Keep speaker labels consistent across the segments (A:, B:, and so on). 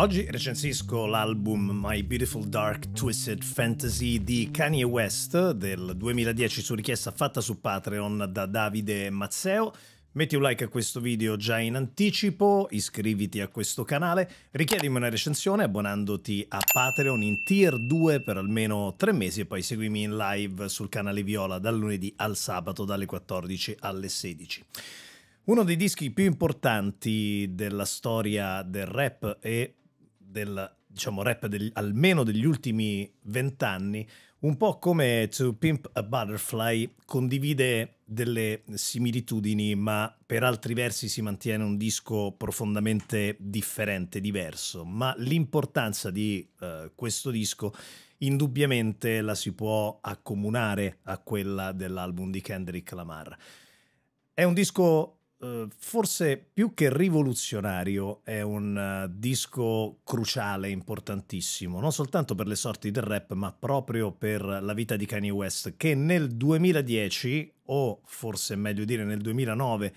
A: Oggi recensisco l'album My Beautiful Dark Twisted Fantasy di Kanye West del 2010 su richiesta fatta su Patreon da Davide Mazzeo. Metti un like a questo video già in anticipo, iscriviti a questo canale, richiedimi una recensione abbonandoti a Patreon in Tier 2 per almeno 3 mesi e poi seguimi in live sul canale Viola dal lunedì al sabato dalle 14 alle 16. Uno dei dischi più importanti della storia del rap e del diciamo, rap degli, almeno degli ultimi vent'anni, un po' come To Pimp a Butterfly condivide delle similitudini, ma per altri versi si mantiene un disco profondamente differente, diverso. Ma l'importanza di eh, questo disco indubbiamente la si può accomunare a quella dell'album di Kendrick Lamar. È un disco eh, forse più che rivoluzionario è un eh, disco cruciale, importantissimo, non soltanto per le sorti del rap, ma proprio per la vita di Kanye West, che nel 2010, o forse meglio dire nel 2009,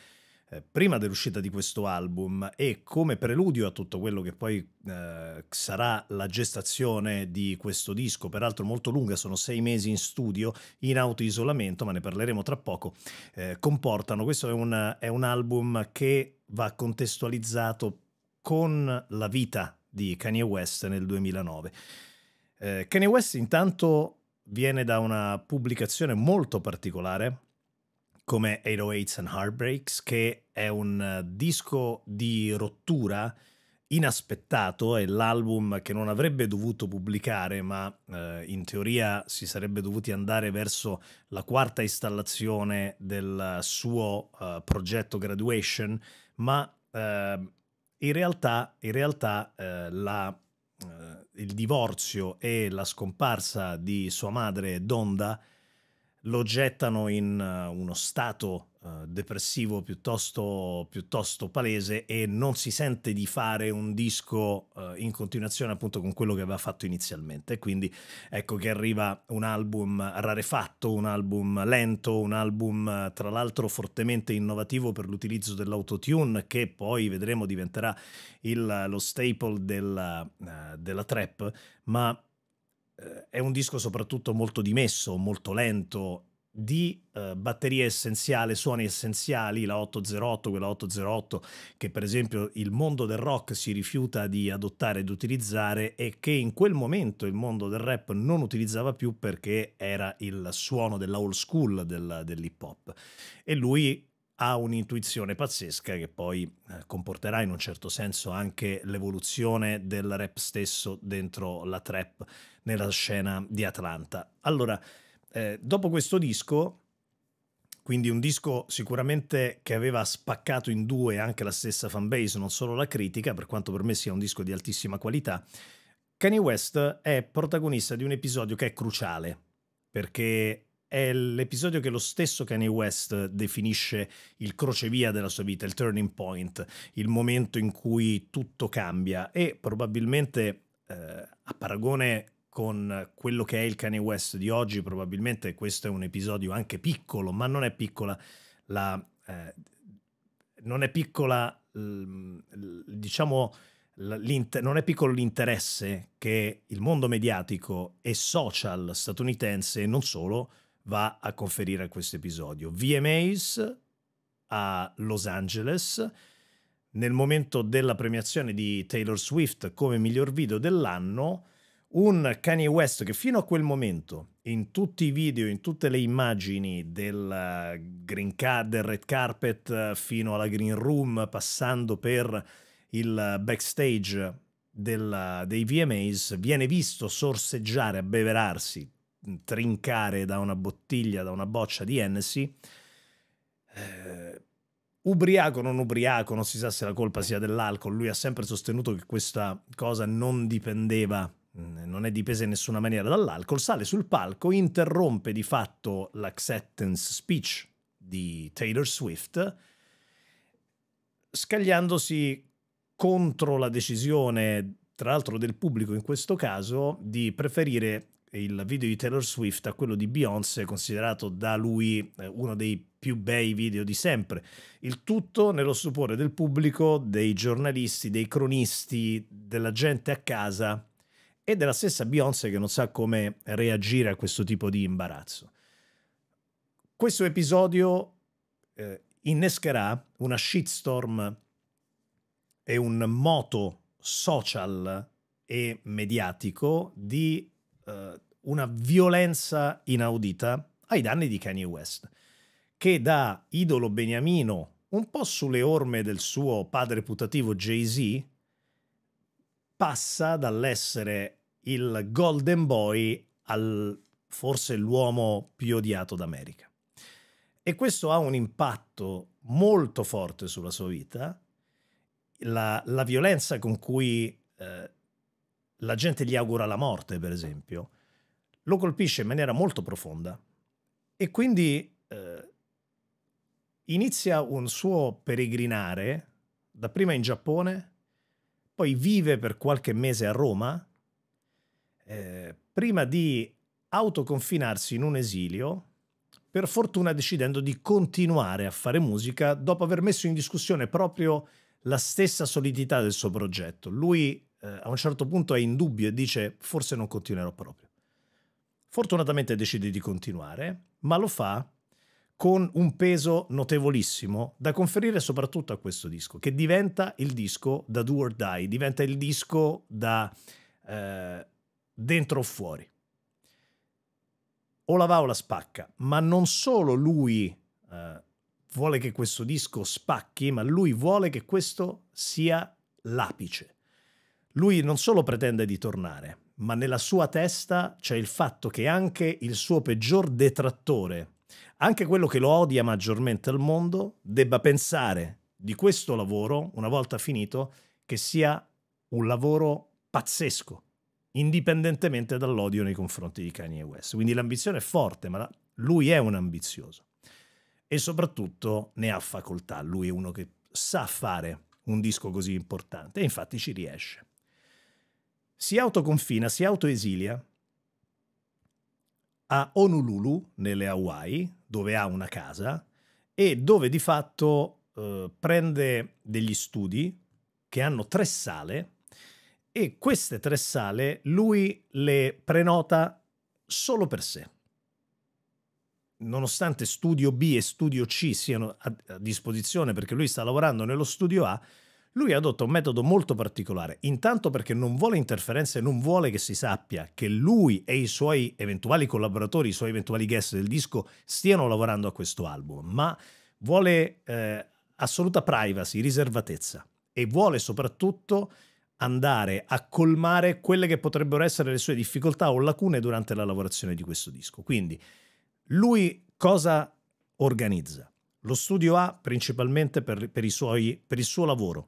A: eh, prima dell'uscita di questo album e come preludio a tutto quello che poi eh, sarà la gestazione di questo disco, peraltro molto lunga, sono sei mesi in studio, in auto-isolamento, ma ne parleremo tra poco, eh, comportano. Questo è un, è un album che va contestualizzato con la vita di Kanye West nel 2009. Eh, Kanye West intanto viene da una pubblicazione molto particolare come 808s and Heartbreaks, che è un eh, disco di rottura inaspettato, è l'album che non avrebbe dovuto pubblicare, ma eh, in teoria si sarebbe dovuti andare verso la quarta installazione del suo eh, progetto Graduation, ma eh, in realtà, in realtà eh, la, eh, il divorzio e la scomparsa di sua madre Donda lo gettano in eh, uno stato uh, depressivo piuttosto, piuttosto, palese e non si sente di fare un disco uh, in continuazione appunto con quello che aveva fatto inizialmente. Quindi ecco che arriva un album rarefatto, un album lento, un album tra l'altro fortemente innovativo per l'utilizzo dell'autotune che poi vedremo diventerà il, lo staple della, uh, della trap, ma eh, è un disco soprattutto molto dimesso, molto lento, di eh, batterie essenziali, suoni essenziali, la 808, quella 808 che per esempio il mondo del rock si rifiuta di adottare ed utilizzare e che in quel momento il mondo del rap non utilizzava più perché era il suono della old school del, dell'hip hop. E lui ha un'intuizione pazzesca che poi eh, comporterà in un certo senso anche l'evoluzione del rap stesso dentro la trap nella scena di Atlanta. Allora, eh, dopo questo disco, quindi un disco sicuramente che aveva spaccato in due anche la stessa fanbase, non solo la critica, per quanto per me sia un disco di altissima qualità, Kanye West è protagonista di un episodio che è cruciale, perché è l'episodio che lo stesso Kanye West definisce il crocevia della sua vita, il turning point, il momento in cui tutto cambia e probabilmente eh, a paragone con quello che è il Kanye West di oggi, probabilmente questo è un episodio anche piccolo, ma non è piccola la... Eh, non è piccola, diciamo, non è piccolo l'interesse che il mondo mediatico e social statunitense, e non solo, va a conferire a questo episodio. VMAs a Los Angeles, nel momento della premiazione di Taylor Swift come miglior video dell'anno, un Kanye West che fino a quel momento in tutti i video, in tutte le immagini del eh, green card, del red carpet eh, fino alla green room, passando per il backstage della, eh, dei VMAs, viene visto sorseggiare, abbeverarsi, trincare da una bottiglia, da una boccia di Hennessy. Eh, ubriaco non ubriaco, non si sa se la colpa sia dell'alcol, lui ha sempre sostenuto che questa cosa non dipendeva da non è dipesa in nessuna maniera dall'alcol, sale sul palco, interrompe di fatto l'acceptance speech di Taylor Swift, scagliandosi contro la decisione, tra l'altro del pubblico in questo caso, di preferire il video di Taylor Swift a quello di Beyoncé, considerato da lui eh, uno dei più bei video di sempre. Il tutto nello stupore del pubblico, dei giornalisti, dei cronisti, della gente a casa e della stessa Beyoncé che non sa come reagire a questo tipo di imbarazzo. Questo episodio eh, innescherà una shitstorm e un moto social e mediatico di eh, una violenza inaudita ai danni di Kanye West, che da idolo beniamino, un po' sulle orme del suo padre putativo Jay-Z, passa dall'essere il Golden Boy al forse l'uomo più odiato d'America. E questo ha un impatto molto forte sulla sua vita. La, la violenza con cui eh, la gente gli augura la morte, per esempio, lo colpisce in maniera molto profonda. E quindi eh, inizia un suo peregrinare, dapprima in Giappone, poi vive per qualche mese a Roma, eh, prima di autoconfinarsi in un esilio, per fortuna decidendo di continuare a fare musica dopo aver messo in discussione proprio la stessa solidità del suo progetto. Lui eh, a un certo punto è in dubbio e dice forse non continuerò proprio. Fortunatamente decide di continuare, ma lo fa con un peso notevolissimo da conferire soprattutto a questo disco, che diventa il disco da do or die, diventa il disco da eh, dentro o fuori. O la va o la spacca, ma non solo lui eh, vuole che questo disco spacchi, ma lui vuole che questo sia l'apice. Lui non solo pretende di tornare, ma nella sua testa c'è il fatto che anche il suo peggior detrattore, anche quello che lo odia maggiormente al mondo debba pensare di questo lavoro, una volta finito, che sia un lavoro pazzesco, indipendentemente dall'odio nei confronti di Kanye West. Quindi l'ambizione è forte, ma lui è un ambizioso e soprattutto ne ha facoltà, lui è uno che sa fare un disco così importante e infatti ci riesce. Si autoconfina, si autoesilia a Honolulu, nelle Hawaii, dove ha una casa e dove di fatto eh, prende degli studi che hanno tre sale e queste tre sale lui le prenota solo per sé. Nonostante studio B e studio C siano a, a disposizione perché lui sta lavorando nello studio A, lui adotta un metodo molto particolare, intanto perché non vuole interferenze, non vuole che si sappia che lui e i suoi eventuali collaboratori, i suoi eventuali guest del disco stiano lavorando a questo album, ma vuole eh, assoluta privacy, riservatezza e vuole soprattutto andare a colmare quelle che potrebbero essere le sue difficoltà o lacune durante la lavorazione di questo disco. Quindi lui cosa organizza? Lo studio A principalmente per, per, suoi, per il suo lavoro,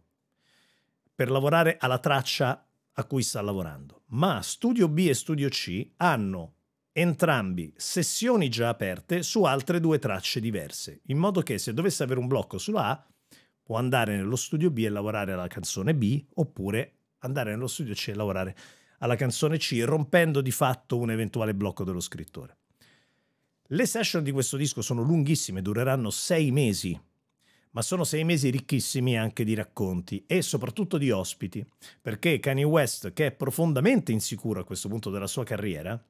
A: per lavorare alla traccia a cui sta lavorando. Ma Studio B e Studio C hanno entrambi sessioni già aperte su altre due tracce diverse, in modo che se dovesse avere un blocco sulla A, può andare nello studio B e lavorare alla canzone B, oppure andare nello studio C e lavorare alla canzone C, rompendo di fatto un eventuale blocco dello scrittore. Le session di questo disco sono lunghissime, dureranno sei mesi ma sono sei mesi ricchissimi anche di racconti e soprattutto di ospiti, perché Kanye West, che è profondamente insicuro a questo punto della sua carriera,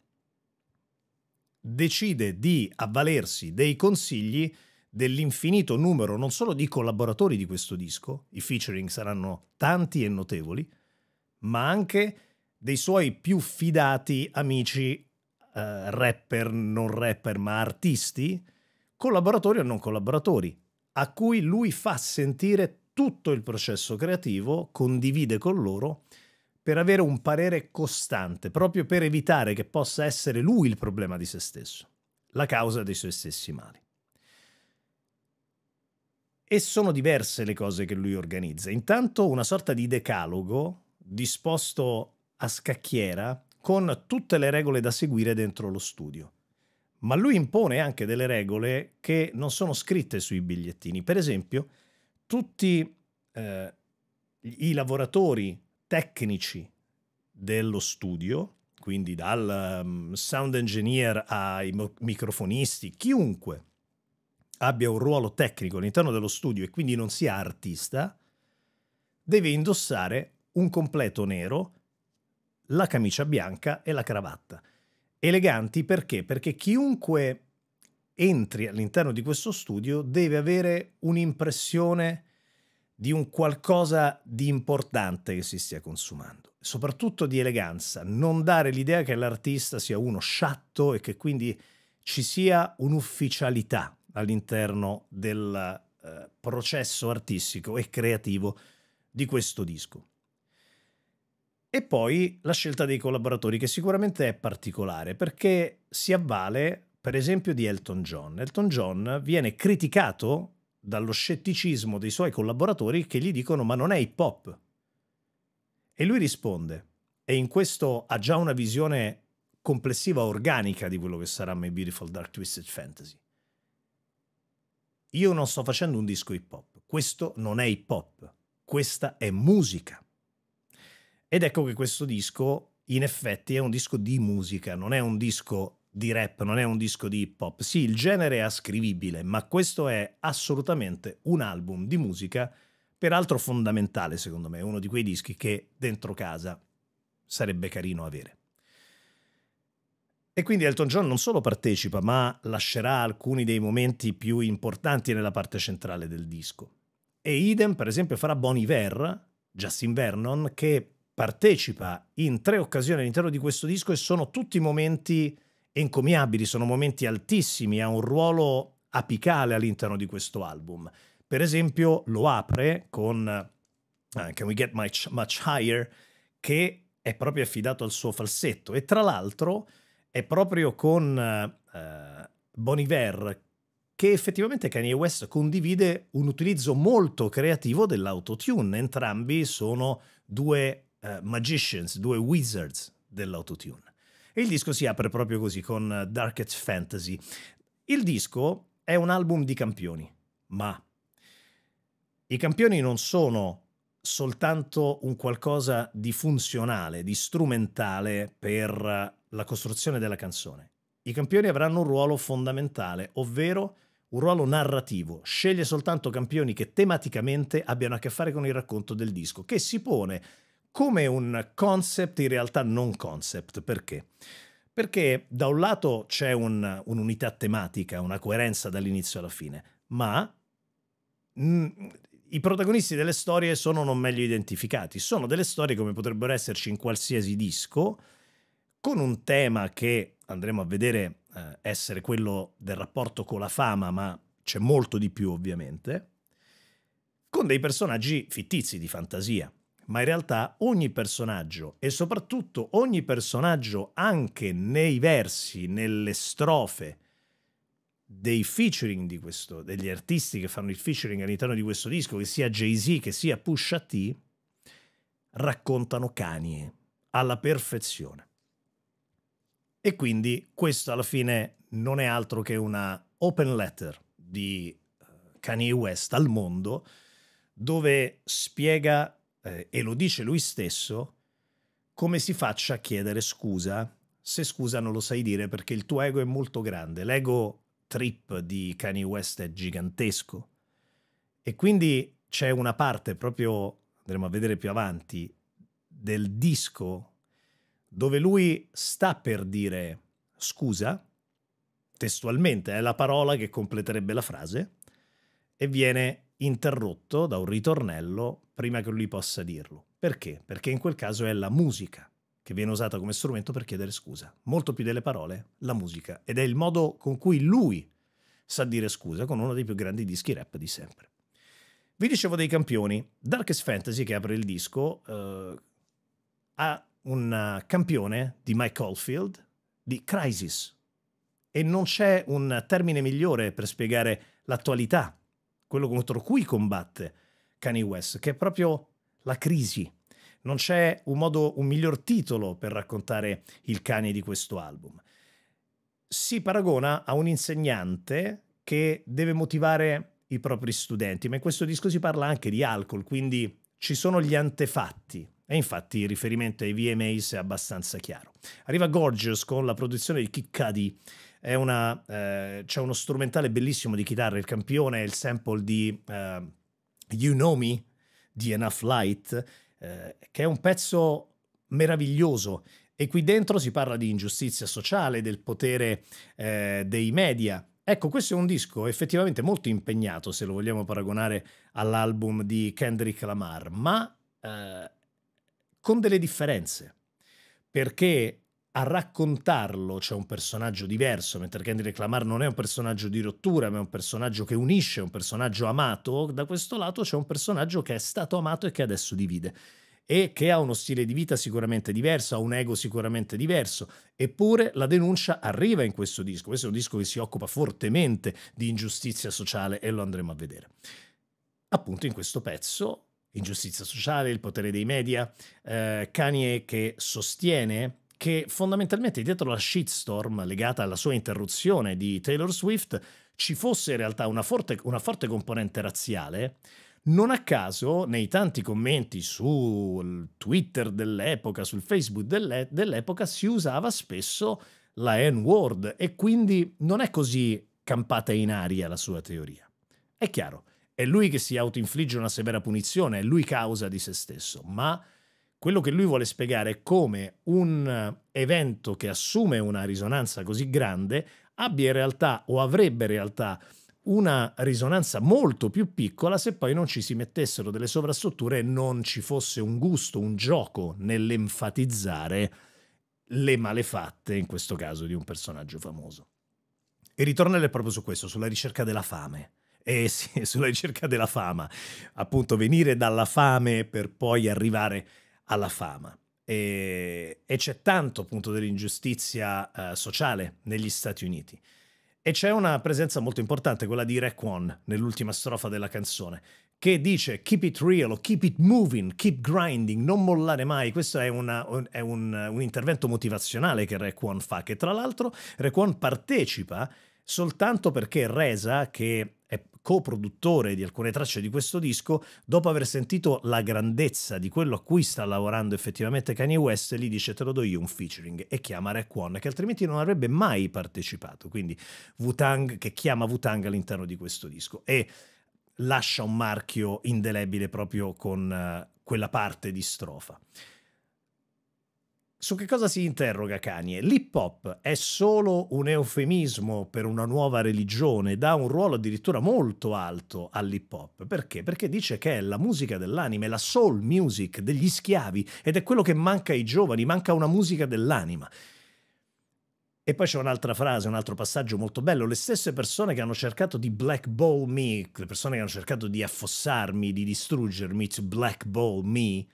A: decide di avvalersi dei consigli dell'infinito numero non solo di collaboratori di questo disco, i featuring saranno tanti e notevoli, ma anche dei suoi più fidati amici eh, rapper, non rapper, ma artisti, collaboratori o non collaboratori, a cui lui fa sentire tutto il processo creativo, condivide con loro per avere un parere costante, proprio per evitare che possa essere lui il problema di se stesso, la causa dei suoi stessi mali. E sono diverse le cose che lui organizza. Intanto una sorta di decalogo disposto a scacchiera con tutte le regole da seguire dentro lo studio ma lui impone anche delle regole che non sono scritte sui bigliettini. Per esempio, tutti eh, i lavoratori tecnici dello studio, quindi dal um, sound engineer ai microfonisti, chiunque abbia un ruolo tecnico all'interno dello studio e quindi non sia artista, deve indossare un completo nero, la camicia bianca e la cravatta. Eleganti perché? Perché chiunque entri all'interno di questo studio deve avere un'impressione di un qualcosa di importante che si stia consumando, soprattutto di eleganza, non dare l'idea che l'artista sia uno sciatto e che quindi ci sia un'ufficialità all'interno del eh, processo artistico e creativo di questo disco. E poi la scelta dei collaboratori, che sicuramente è particolare, perché si avvale, per esempio, di Elton John. Elton John viene criticato dallo scetticismo dei suoi collaboratori che gli dicono ma non è hip hop. E lui risponde, e in questo ha già una visione complessiva, organica di quello che sarà My Beautiful Dark Twisted Fantasy. Io non sto facendo un disco hip hop, questo non è hip hop, questa è musica. Ed ecco che questo disco in effetti è un disco di musica, non è un disco di rap, non è un disco di hip hop. Sì, il genere è ascrivibile, ma questo è assolutamente un album di musica, peraltro fondamentale secondo me, uno di quei dischi che dentro casa sarebbe carino avere. E quindi Elton John non solo partecipa, ma lascerà alcuni dei momenti più importanti nella parte centrale del disco. E idem, per esempio, farà Bon Iver, Justin Vernon, che partecipa in tre occasioni all'interno di questo disco e sono tutti momenti encomiabili, sono momenti altissimi, ha un ruolo apicale all'interno di questo album. Per esempio lo apre con uh, Can We Get Much, Much Higher che è proprio affidato al suo falsetto e tra l'altro è proprio con uh, Bon Iver che effettivamente Kanye West condivide un utilizzo molto creativo dell'autotune. Entrambi sono due uh, magicians, due wizards dell'autotune. E il disco si apre proprio così, con Darkest Fantasy. Il disco è un album di campioni, ma i campioni non sono soltanto un qualcosa di funzionale, di strumentale per la costruzione della canzone. I campioni avranno un ruolo fondamentale, ovvero un ruolo narrativo. Sceglie soltanto campioni che tematicamente abbiano a che fare con il racconto del disco, che si pone come un concept in realtà non concept. Perché? Perché da un lato c'è un, un'unità tematica, una coerenza dall'inizio alla fine, ma mh, mm, i protagonisti delle storie sono non meglio identificati. Sono delle storie come potrebbero esserci in qualsiasi disco, con un tema che andremo a vedere eh, essere quello del rapporto con la fama, ma c'è molto di più ovviamente, con dei personaggi fittizi di fantasia ma in realtà ogni personaggio e soprattutto ogni personaggio anche nei versi, nelle strofe dei featuring di questo, degli artisti che fanno il featuring all'interno di questo disco, che sia Jay-Z, che sia Pusha T, raccontano Kanye alla perfezione. E quindi questo alla fine non è altro che una open letter di eh, Kanye West al mondo, dove spiega eh, e lo dice lui stesso, come si faccia a chiedere scusa se scusa non lo sai dire perché il tuo ego è molto grande. L'ego trip di Kanye West è gigantesco. E quindi c'è una parte proprio, andremo a vedere più avanti, del disco dove lui sta per dire scusa, testualmente è la parola che completerebbe la frase, e viene interrotto da un ritornello prima che lui possa dirlo. Perché? Perché in quel caso è la musica che viene usata come strumento per chiedere scusa. Molto più delle parole, la musica. Ed è il modo con cui lui sa dire scusa con uno dei più grandi dischi rap di sempre. Vi dicevo dei campioni. Darkest Fantasy, che apre il disco, eh, ha un campione di Mike Caulfield di Crisis. E non c'è un termine migliore per spiegare l'attualità quello contro cui combatte Kanye West, che è proprio la crisi. Non c'è un, modo, un miglior titolo per raccontare il Kanye di questo album. Si paragona a un insegnante che deve motivare i propri studenti, ma in questo disco si parla anche di alcol, quindi ci sono gli antefatti. E infatti il riferimento ai VMAs è abbastanza chiaro. Arriva Gorgeous con la produzione di Kid Cudi, è una, eh, c'è uno strumentale bellissimo di chitarra, il campione, il sample di uh, You Know Me di Enough Light, eh, che è un pezzo meraviglioso. E qui dentro si parla di ingiustizia sociale, del potere eh, dei media. Ecco, questo è un disco effettivamente molto impegnato, se lo vogliamo paragonare all'album di Kendrick Lamar, ma eh, con delle differenze, perché a raccontarlo c'è un personaggio diverso, mentre Kendrick Lamar non è un personaggio di rottura, ma è un personaggio che unisce, un personaggio amato, da questo lato c'è un personaggio che è stato amato e che adesso divide e che ha uno stile di vita sicuramente diverso, ha un ego sicuramente diverso, eppure la denuncia arriva in questo disco, questo è un disco che si occupa fortemente di ingiustizia sociale e lo andremo a vedere. Appunto in questo pezzo, ingiustizia sociale, il potere dei media, eh, Kanye che sostiene che fondamentalmente dietro la shitstorm legata alla sua interruzione di Taylor Swift ci fosse in realtà una forte, una forte componente razziale, non a caso, nei tanti commenti sul Twitter dell'epoca, sul Facebook dell'epoca, si usava spesso la N-word e quindi non è così campata in aria la sua teoria. È chiaro, è lui che si autoinfligge una severa punizione, è lui causa di se stesso, ma quello che lui vuole spiegare è come un eh, evento che assume una risonanza così grande abbia in realtà o avrebbe in realtà una risonanza molto più piccola se poi non ci si mettessero delle sovrastrutture e non ci fosse un gusto, un gioco nell'enfatizzare le malefatte, in questo caso di un personaggio famoso. E ritornare proprio su questo, sulla ricerca della fame. Eh sì, sulla ricerca della fama. Appunto, venire dalla fame per poi arrivare alla fama. E, e c'è tanto appunto dell'ingiustizia eh, sociale negli Stati Uniti. E c'è una presenza molto importante, quella di Raekwon, nell'ultima strofa della canzone, che dice keep it real, o keep it moving, keep grinding, non mollare mai. Questo è, una, è un, un, intervento motivazionale che Raekwon fa, che tra l'altro Raekwon partecipa soltanto perché Reza, che coproduttore di alcune tracce di questo disco, dopo aver sentito la grandezza di quello a cui sta lavorando effettivamente Kanye West, gli dice te lo do io un featuring e chiama Rack One, che altrimenti non avrebbe mai partecipato, quindi Wu-Tang, che chiama Wu-Tang all'interno di questo disco. E lascia un marchio indelebile proprio con uh, quella parte di strofa. Su che cosa si interroga Kanye? L'hip hop è solo un eufemismo per una nuova religione, dà un ruolo addirittura molto alto all'hip hop. Perché? Perché dice che è la musica dell'anima, è la soul music degli schiavi ed è quello che manca ai giovani, manca una musica dell'anima. E poi c'è un'altra frase, un altro passaggio molto bello. Le stesse persone che hanno cercato di blackball me, le persone che hanno cercato di affossarmi, di distruggermi, to blackball me,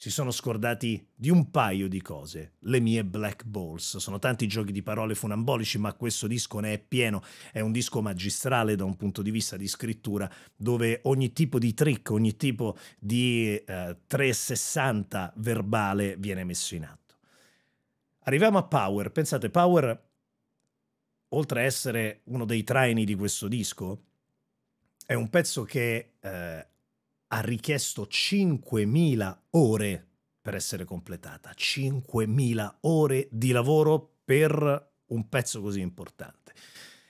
A: si sono scordati di un paio di cose, le mie black balls. Sono tanti giochi di parole funambolici, ma questo disco ne è pieno, è un disco magistrale da un punto di vista di scrittura, dove ogni tipo di trick, ogni tipo di eh, 360 verbale viene messo in atto. Arriviamo a Power, pensate, Power, oltre a essere uno dei traini di questo disco, è un pezzo che eh, ha richiesto 5.000 ore per essere completata, 5.000 ore di lavoro per un pezzo così importante.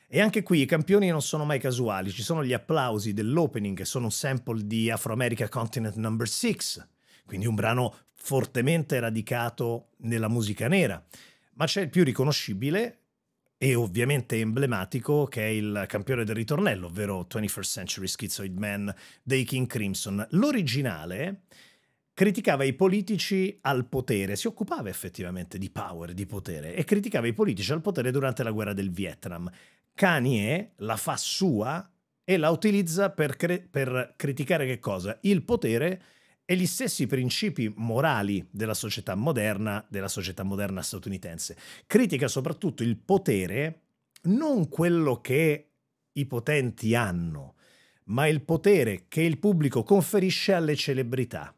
A: E anche qui i campioni non sono mai casuali, ci sono gli applausi dell'opening che sono un sample di Afro America Continent No. 6, quindi un brano fortemente radicato nella musica nera, ma c'è il più riconoscibile e ovviamente emblematico che è il campione del ritornello, ovvero 21st Century Schizoid Man dei King Crimson. L'originale criticava i politici al potere, si occupava effettivamente di power, di potere, e criticava i politici al potere durante la guerra del Vietnam. Kanye la fa sua e la utilizza per, per criticare che cosa? Il potere e gli stessi principi morali della società moderna, della società moderna statunitense. Critica soprattutto il potere, non quello che i potenti hanno, ma il potere che il pubblico conferisce alle celebrità.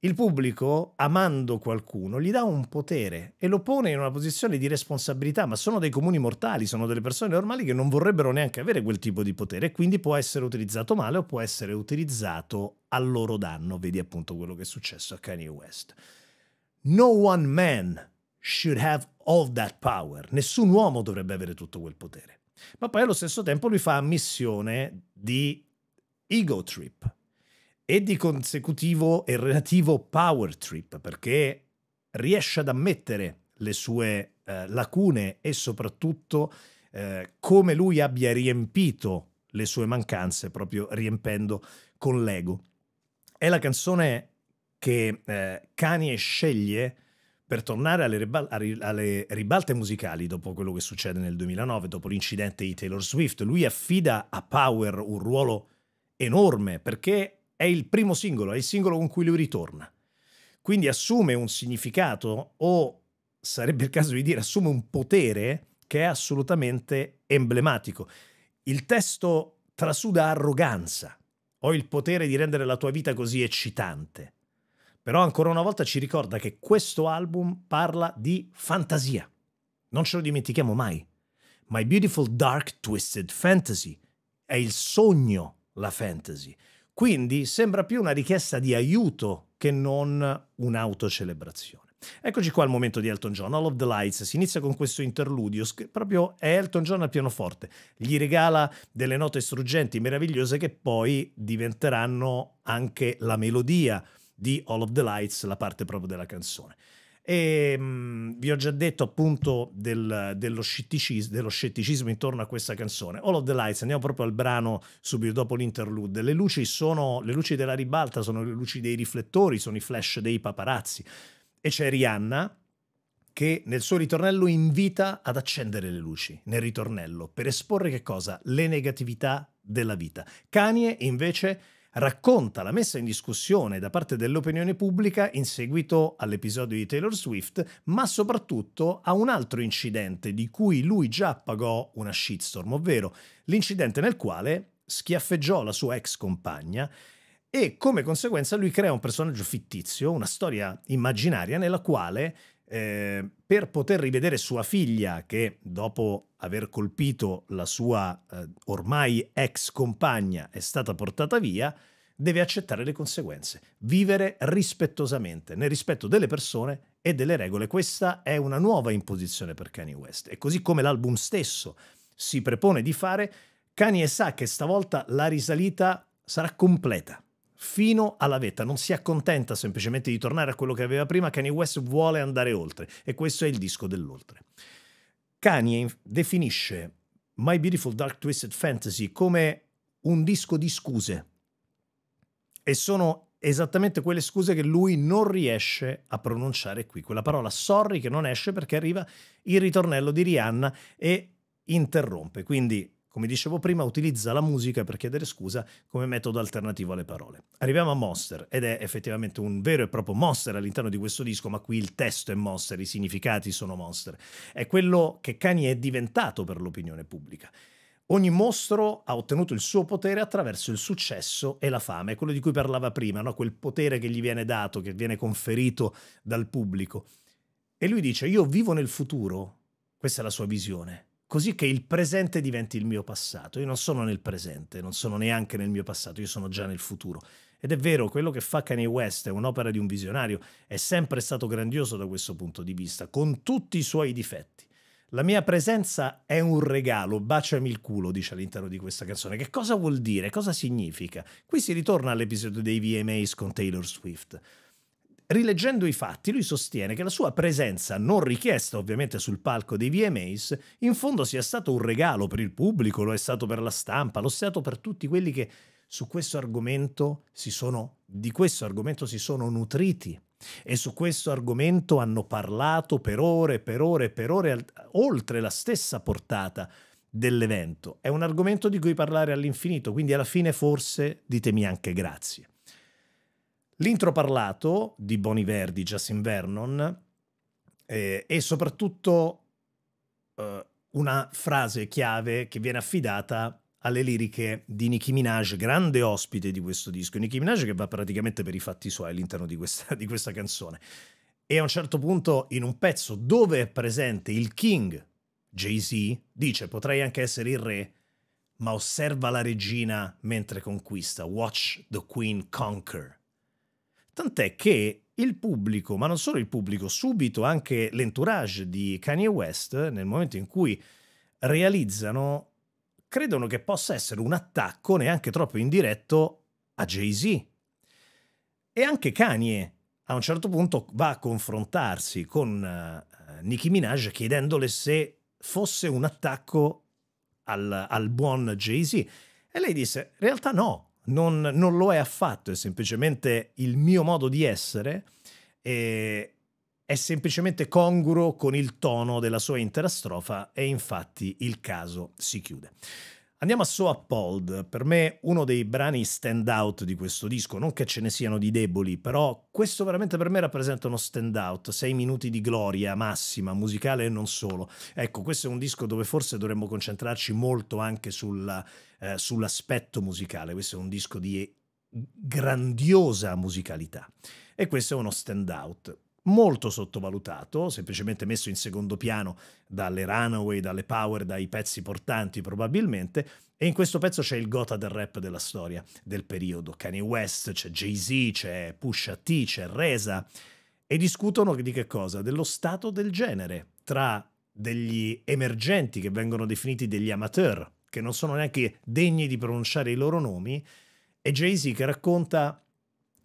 A: Il pubblico, amando qualcuno, gli dà un potere e lo pone in una posizione di responsabilità, ma sono dei comuni mortali, sono delle persone normali che non vorrebbero neanche avere quel tipo di potere, quindi può essere utilizzato male o può essere utilizzato al loro danno, vedi appunto quello che è successo a Kanye West. No one man should have all that power, nessun uomo dovrebbe avere tutto quel potere. Ma poi allo stesso tempo lui fa ammissione di ego trip e di consecutivo e relativo power trip, perché riesce ad ammettere le sue eh, lacune e soprattutto eh, come lui abbia riempito le sue mancanze proprio riempendo con l'ego. È la canzone che eh, Kanye sceglie per tornare alle, ribal- alle, ribalte musicali dopo quello che succede nel 2009, dopo l'incidente di Taylor Swift. Lui affida a Power un ruolo enorme perché è il primo singolo, è il singolo con cui lui ritorna. Quindi assume un significato o sarebbe il caso di dire assume un potere che è assolutamente emblematico. Il testo trasuda arroganza, ho il potere di rendere la tua vita così eccitante. Però ancora una volta ci ricorda che questo album parla di fantasia. Non ce lo dimentichiamo mai. My Beautiful Dark Twisted Fantasy. È il sogno la fantasy. Quindi sembra più una richiesta di aiuto che non un'autocelebrazione. Eccoci qua al momento di Elton John, All of the Lights, si inizia con questo interludio, proprio è Elton John al pianoforte, gli regala delle note struggenti, meravigliose, che poi diventeranno anche la melodia di All of the Lights, la parte proprio della canzone. E ehm, mh, vi ho già detto appunto del, dello, scetticismo, dello, scetticismo, intorno a questa canzone. All of the Lights, andiamo proprio al brano subito dopo l'interlude. Le luci sono le luci della ribalta, sono le luci dei riflettori, sono i flash dei paparazzi. E c'è Rihanna che nel suo ritornello invita ad accendere le luci, nel ritornello, per esporre che cosa? Le negatività della vita. Kanye invece racconta la messa in discussione da parte dell'opinione pubblica in seguito all'episodio di Taylor Swift, ma soprattutto a un altro incidente di cui lui già pagò una shitstorm, ovvero l'incidente nel quale schiaffeggiò la sua ex compagna e come conseguenza lui crea un personaggio fittizio, una storia immaginaria nella quale eh, per poter rivedere sua figlia che dopo aver colpito la sua eh, ormai ex compagna è stata portata via, deve accettare le conseguenze, vivere rispettosamente, nel rispetto delle persone e delle regole. Questa è una nuova imposizione per Kanye West e così come l'album stesso si prepone di fare, Kanye sa che stavolta la risalita sarà completa fino alla vetta, non si accontenta semplicemente di tornare a quello che aveva prima, Kanye West vuole andare oltre e questo è il disco dell'oltre. Kanye definisce My Beautiful Dark Twisted Fantasy come un disco di scuse e sono esattamente quelle scuse che lui non riesce a pronunciare qui, quella parola sorry che non esce perché arriva il ritornello di Rihanna e interrompe, quindi come dicevo prima, utilizza la musica per chiedere scusa come metodo alternativo alle parole. Arriviamo a Monster, ed è effettivamente un vero e proprio Monster all'interno di questo disco, ma qui il testo è Monster, i significati sono Monster. È quello che Kanye è diventato per l'opinione pubblica. Ogni mostro ha ottenuto il suo potere attraverso il successo e la fame, quello di cui parlava prima, no? quel potere che gli viene dato, che viene conferito dal pubblico. E lui dice, io vivo nel futuro, questa è la sua visione, così che il presente diventi il mio passato. Io non sono nel presente, non sono neanche nel mio passato, io sono già nel futuro. Ed è vero, quello che fa Kanye West è un'opera di un visionario, è sempre stato grandioso da questo punto di vista, con tutti i suoi difetti. La mia presenza è un regalo, baciami il culo, dice all'interno di questa canzone. Che cosa vuol dire? Cosa significa? Qui si ritorna all'episodio dei VMAs con Taylor Swift. Rileggendo i fatti, lui sostiene che la sua presenza, non richiesta ovviamente sul palco dei VMAs, in fondo sia stato un regalo per il pubblico, lo è stato per la stampa, lo è stato per tutti quelli che su questo argomento si sono, di questo argomento si sono nutriti e su questo argomento hanno parlato per ore, per ore, per ore, oltre la stessa portata dell'evento. È un argomento di cui parlare all'infinito, quindi alla fine forse ditemi anche grazie. L'intro parlato di Bonnie Verdi, Justin Vernon, eh, e soprattutto eh, una frase chiave che viene affidata alle liriche di Nicki Minaj, grande ospite di questo disco. Nicki Minaj che va praticamente per i fatti suoi all'interno di questa, di questa canzone. E a un certo punto, in un pezzo dove è presente il King, Jay-Z, dice: Potrei anche essere il re, ma osserva la regina mentre conquista. Watch the Queen conquer. Tant'è che il pubblico, ma non solo il pubblico, subito anche l'entourage di Kanye West, nel momento in cui realizzano, credono che possa essere un attacco neanche troppo indiretto a Jay-Z. E anche Kanye a un certo punto va a confrontarsi con uh, Nicki Minaj chiedendole se fosse un attacco al, al buon Jay-Z. E lei disse, in realtà no, non, non lo è affatto, è semplicemente il mio modo di essere e è semplicemente congruo con il tono della sua intera strofa e infatti il caso si chiude. Andiamo a So Appalled, per me uno dei brani stand out di questo disco, non che ce ne siano di deboli, però questo veramente per me rappresenta uno stand out, 6 minuti di gloria massima, musicale e non solo. Ecco, questo è un disco dove forse dovremmo concentrarci molto anche sulla, eh, sull'aspetto musicale, questo è un disco di grandiosa musicalità e questo è uno stand out molto sottovalutato, semplicemente messo in secondo piano dalle Runaway, dalle Power, dai pezzi portanti probabilmente. E in questo pezzo c'è il gota del rap della storia del periodo. Kanye West, c'è Jay-Z, c'è Pusha T, c'è Reza. E discutono di che cosa? Dello stato del genere tra degli emergenti che vengono definiti degli amateur, che non sono neanche degni di pronunciare i loro nomi, e Jay-Z che racconta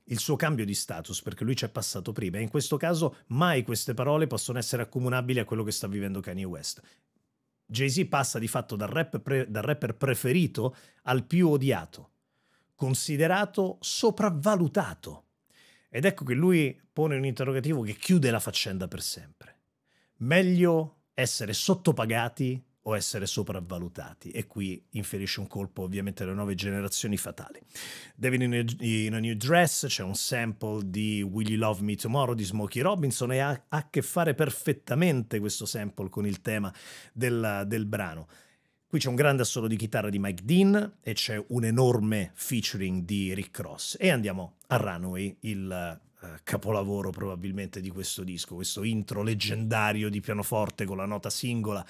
A: il suo cambio di status, perché lui ci è passato prima, e in questo caso mai queste parole possono essere accomunabili a quello che sta vivendo Kanye West. Jay-Z passa di fatto dal, rap pre- dal rapper preferito al più odiato, considerato sopravvalutato. Ed ecco che lui pone un interrogativo che chiude la faccenda per sempre. Meglio essere sottopagati o essere sopravvalutati e qui inferisce un colpo ovviamente alle nuove generazioni fatali. Devil in a, in a New Dress c'è un sample di Will You Love Me Tomorrow di Smokey Robinson e ha a che fare perfettamente questo sample con il tema del, del brano. Qui c'è un grande assolo di chitarra di Mike Dean e c'è un enorme featuring di Rick Cross. E andiamo a Runaway, il eh, capolavoro probabilmente di questo disco, questo intro leggendario di pianoforte con la nota singola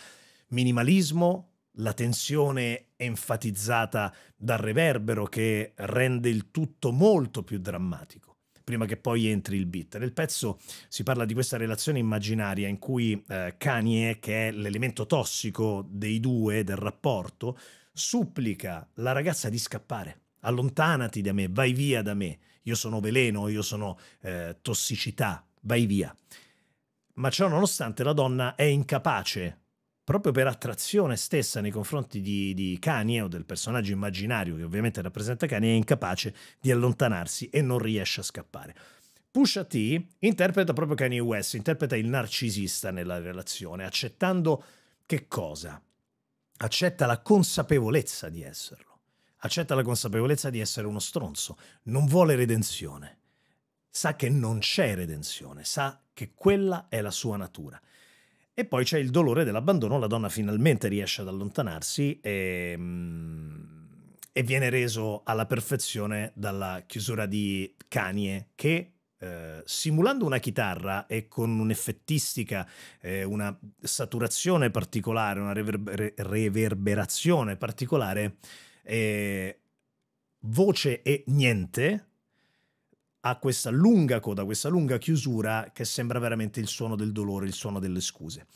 A: minimalismo, la tensione enfatizzata dal reverbero che rende il tutto molto più drammatico prima che poi entri il beat. Nel pezzo si parla di questa relazione immaginaria in cui eh, Kanye, che è l'elemento tossico dei due, del rapporto, supplica la ragazza di scappare. Allontanati da me, vai via da me. Io sono veleno, io sono eh, tossicità, vai via. Ma ciò nonostante la donna è incapace proprio per attrazione stessa nei confronti di, di Kanye o del personaggio immaginario che ovviamente rappresenta Kanye, è incapace di allontanarsi e non riesce a scappare. Pusha T interpreta proprio Kanye West, interpreta il narcisista nella relazione, accettando che cosa? Accetta la consapevolezza di esserlo. Accetta la consapevolezza di essere uno stronzo, non vuole redenzione. Sa che non c'è redenzione, sa che quella è la sua natura e poi c'è il dolore dell'abbandono, la donna finalmente riesce ad allontanarsi e, mm, e viene reso alla perfezione dalla chiusura di Kanye che eh, simulando una chitarra e con un'effettistica, eh, una saturazione particolare, una reverber- reverberazione particolare, eh, voce e niente, ha questa lunga coda, questa lunga chiusura che sembra veramente il suono del dolore, il suono delle scuse.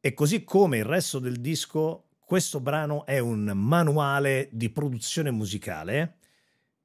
A: E così come il resto del disco, questo brano è un manuale di produzione musicale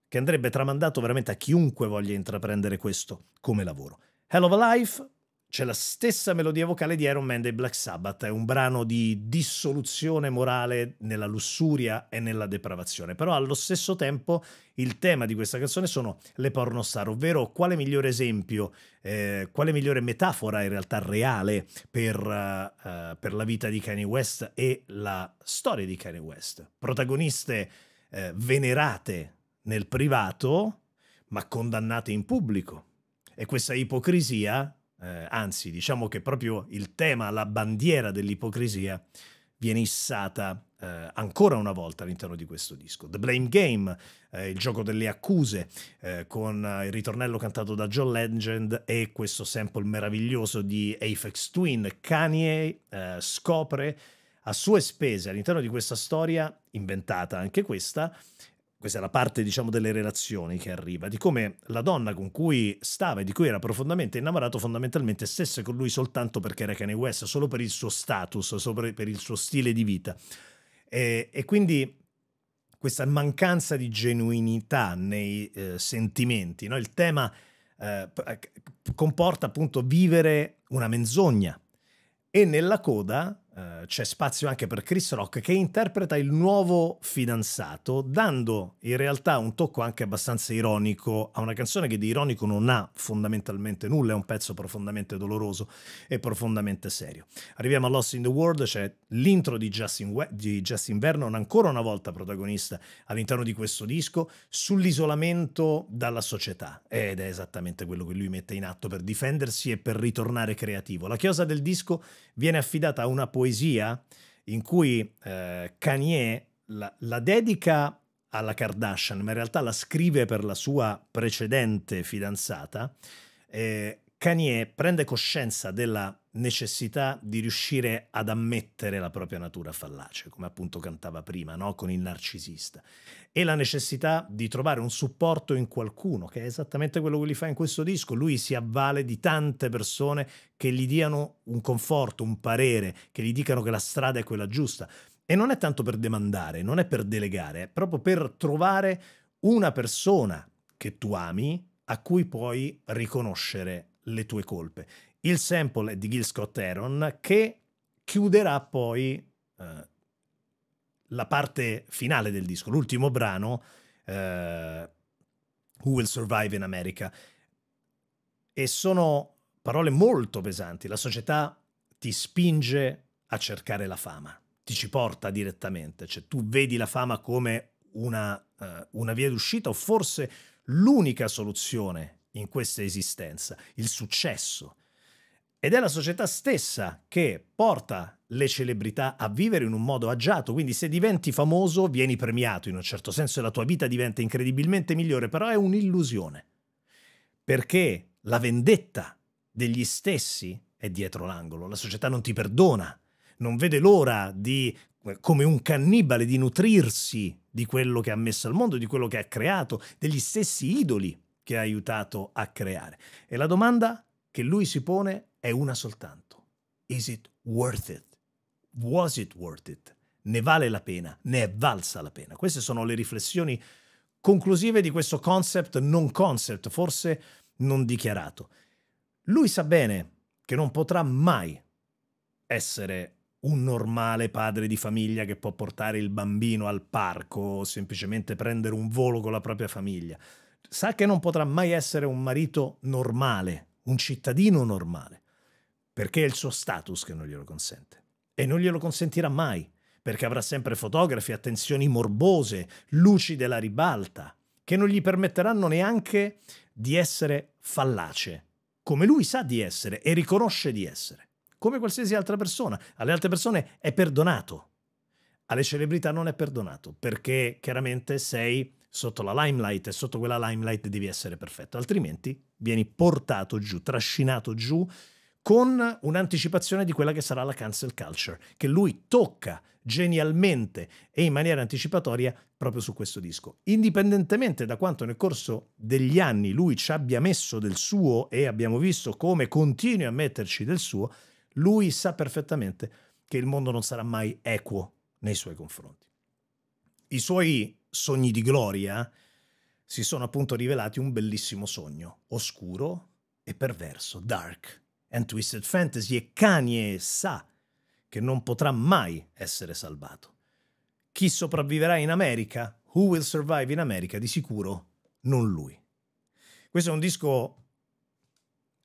A: che andrebbe tramandato veramente a chiunque voglia intraprendere questo come lavoro. Hell of a Life c'è la stessa melodia vocale di Iron Man dei Black Sabbath, è un brano di dissoluzione morale nella lussuria e nella depravazione, però allo stesso tempo il tema di questa canzone sono le pornostar, ovvero quale migliore esempio, eh, quale migliore metafora in realtà reale per, uh, per, la vita di Kanye West e la storia di Kanye West. Protagoniste eh, venerate nel privato, ma condannate in pubblico. E questa ipocrisia eh, anzi diciamo che proprio il tema, la bandiera dell'ipocrisia viene issata eh, ancora una volta all'interno di questo disco. The Blame Game, eh, il gioco delle accuse, eh, con eh, il ritornello cantato da John Legend e questo sample meraviglioso di Aphex Twin. Kanye eh, scopre a sue spese all'interno di questa storia, inventata anche questa, questa è la parte diciamo delle relazioni che arriva, di come la donna con cui stava e di cui era profondamente innamorato fondamentalmente stesse con lui soltanto perché era Kanye West, solo per il suo status, solo per il suo stile di vita. E, e quindi questa mancanza di genuinità nei eh, sentimenti, no? il tema eh, comporta appunto vivere una menzogna e nella coda eh, c'è spazio anche per Chris Rock che interpreta il nuovo fidanzato, dando in realtà un tocco anche abbastanza ironico a una canzone che di ironico non ha fondamentalmente nulla, è un pezzo profondamente doloroso e profondamente serio. Arriviamo a Lost in the World, c'è l'intro di Justin, We- di Justin Vernon, ancora una volta protagonista all'interno di questo disco, sull'isolamento dalla società ed è esattamente quello che lui mette in atto per difendersi e per ritornare creativo. La chiosa del disco viene affidata a una poesia poesia in cui eh, Kanye la, la dedica alla Kardashian, ma in realtà la scrive per la sua precedente fidanzata, eh, Kanye prende coscienza della necessità di riuscire ad ammettere la propria natura fallace, come appunto cantava prima, no? con il narcisista, e la necessità di trovare un supporto in qualcuno, che è esattamente quello che lui fa in questo disco. Lui si avvale di tante persone che gli diano un conforto, un parere, che gli dicano che la strada è quella giusta. E non è tanto per demandare, non è per delegare, è proprio per trovare una persona che tu ami a cui puoi riconoscere le tue colpe. Il sample è di Gil Scott Aaron che chiuderà poi eh, la parte finale del disco, l'ultimo brano, eh, Who Will Survive in America. E sono parole molto pesanti. La società ti spinge a cercare la fama, ti ci porta direttamente, cioè tu vedi la fama come una, eh, una via d'uscita o forse l'unica soluzione in questa esistenza, il successo. Ed è la società stessa che porta le celebrità a vivere in un modo agiato, quindi se diventi famoso vieni premiato in un certo senso e la tua vita diventa incredibilmente migliore, però è un'illusione, perché la vendetta degli stessi è dietro l'angolo, la società non ti perdona, non vede l'ora di, eh, come un cannibale, di nutrirsi di quello che ha messo al mondo, di quello che ha creato, degli stessi idoli che ha aiutato a creare. E la domanda che lui si pone è una soltanto. Is it worth it? Was it worth it? Ne vale la pena? Ne è valsa la pena? Queste sono le riflessioni conclusive di questo concept non concept, forse non dichiarato. Lui sa bene che non potrà mai essere un normale padre di famiglia che può portare il bambino al parco o semplicemente prendere un volo con la propria famiglia. Sa che non potrà mai essere un marito normale, un cittadino normale perché è il suo status che non glielo consente. E non glielo consentirà mai, perché avrà sempre fotografi, attenzioni morbose, luci della ribalta, che non gli permetteranno neanche di essere fallace, come lui sa di essere e riconosce di essere, come qualsiasi altra persona. Alle altre persone è perdonato, alle celebrità non è perdonato, perché chiaramente sei sotto la limelight e sotto quella limelight devi essere perfetto, altrimenti vieni portato giù, trascinato giù con un'anticipazione di quella che sarà la cancel culture, che lui tocca genialmente e in maniera anticipatoria proprio su questo disco. Indipendentemente da quanto nel corso degli anni lui ci abbia messo del suo e abbiamo visto come continui a metterci del suo, lui sa perfettamente che il mondo non sarà mai equo nei suoi confronti. I suoi sogni di gloria si sono appunto rivelati un bellissimo sogno, oscuro e perverso, dark, and Twisted Fantasy e Kanye sa che non potrà mai essere salvato. Chi sopravviverà in America? Who will survive in America? Di sicuro non lui. Questo è un disco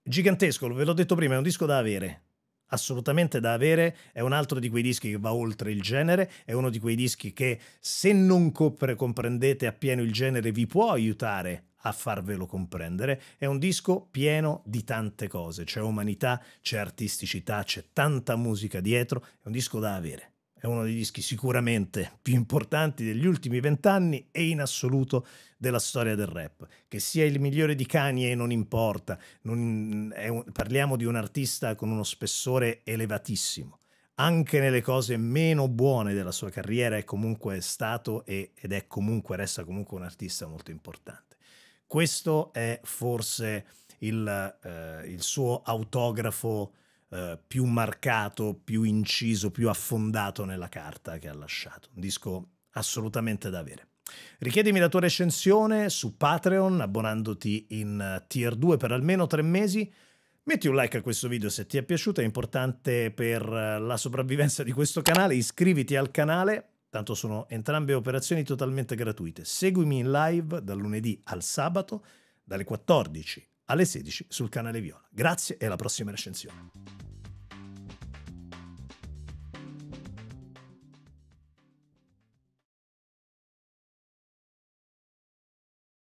A: gigantesco, ve l'ho detto prima, è un disco da avere. Assolutamente da avere, è un altro di quei dischi che va oltre il genere, è uno di quei dischi che se non comprendete appieno il genere vi può aiutare a farvelo comprendere. È un disco pieno di tante cose, c'è umanità, c'è artisticità, c'è tanta musica dietro, è un disco da avere. È uno dei dischi sicuramente più importanti degli ultimi vent'anni e in assoluto della storia del rap. Che sia il migliore di Kanye non importa, non un, parliamo di un artista con uno spessore elevatissimo anche nelle cose meno buone della sua carriera è comunque stato ed è comunque, resta comunque un artista molto importante. Questo è forse il, eh, il suo autografo eh, più marcato, più inciso, più affondato nella carta che ha lasciato. Un disco assolutamente da avere. Richiedimi la tua recensione su Patreon abbonandoti in eh, Tier 2 per almeno 3 mesi. Metti un like a questo video se ti è piaciuto, è importante per eh, la sopravvivenza di questo canale, iscriviti al canale Tanto sono entrambe operazioni totalmente gratuite. Seguimi in live dal lunedì al sabato, dalle 14 alle 16 sul canale Viola. Grazie e alla prossima recensione.